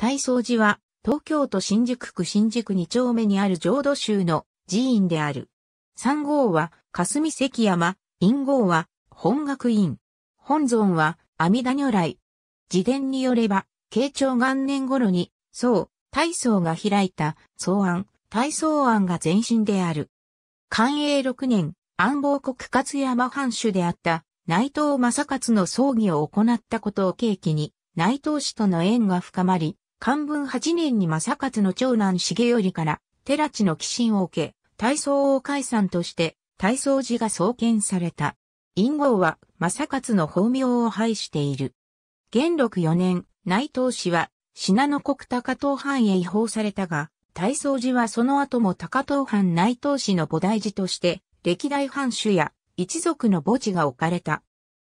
大掃寺は、東京都新宿区新宿二丁目にある浄土宗の寺院である。三号は、霞関山、陰号は、本学院。本尊は、阿弥陀如来。自伝によれば、慶長元年頃に、宋、大宗が開いた、草案、大宗案が前身である。寛永六年、安房国勝山藩主であった、内藤正勝の葬儀を行ったことを契機に、内藤氏との縁が深まり、漢文8年に正勝の長男重頼から、寺地の寄進を受け、大層王解山として、大惣寺が創建された。陰号は、正勝の法名を拝している。元禄4年、内藤氏は、信濃国高藤藩へ移法されたが、大惣寺はその後も高藤藩内藤氏の菩提寺として、歴代藩主や一族の墓地が置かれた。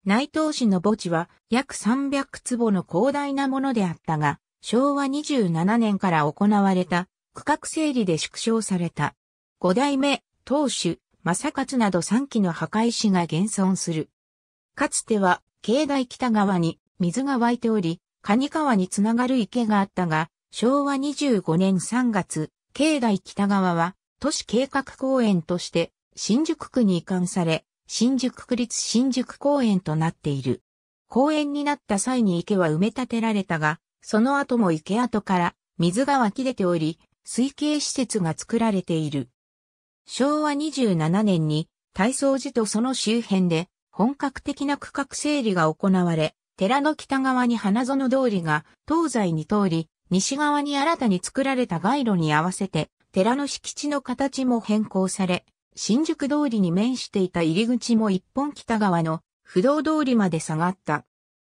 内藤氏の墓地は約300坪の広大なものであったが、昭和27年から行われた区画整理で縮小された。五代目、当主、正勝など3期の墓石が現存する。かつては、境内北側に水が湧いており、蟹川につながる池があったが、昭和25年3月、境内北側は都市計画公園として新宿区に移管され、新宿区立新宿公園となっている。公園になった際に池は埋め立てられたが、その後も池跡から水が湧き出ており、水系施設が作られている。昭和27年に体操寺とその周辺で本格的な区画整理が行われ、寺の北側に花園通りが東西に通り、西側に新たに作られた街路に合わせて、寺の敷地の形も変更され、新宿通りに面していた入り口も一本北側の不動通りまで下がった。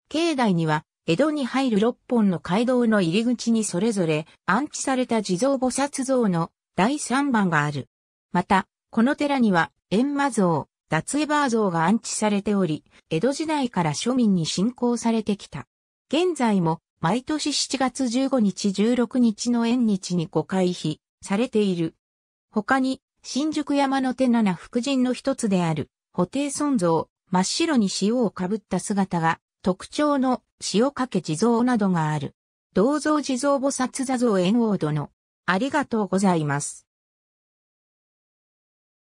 境内には江戸に入る六本の街道の入り口にそれぞれ安置された地蔵菩薩像の第三番がある。また、この寺には、閻魔像、脱エ婆ー像が安置されており、江戸時代から庶民に信仰されてきた。現在も、毎年7月15日16日の縁日に誤回避されている。他に、新宿山の手七福神の一つである、布袋尊像、真っ白に塩をかぶった姿が特徴の塩かけ地蔵などがある。銅像地蔵菩薩座像円王殿。ありがとうございます。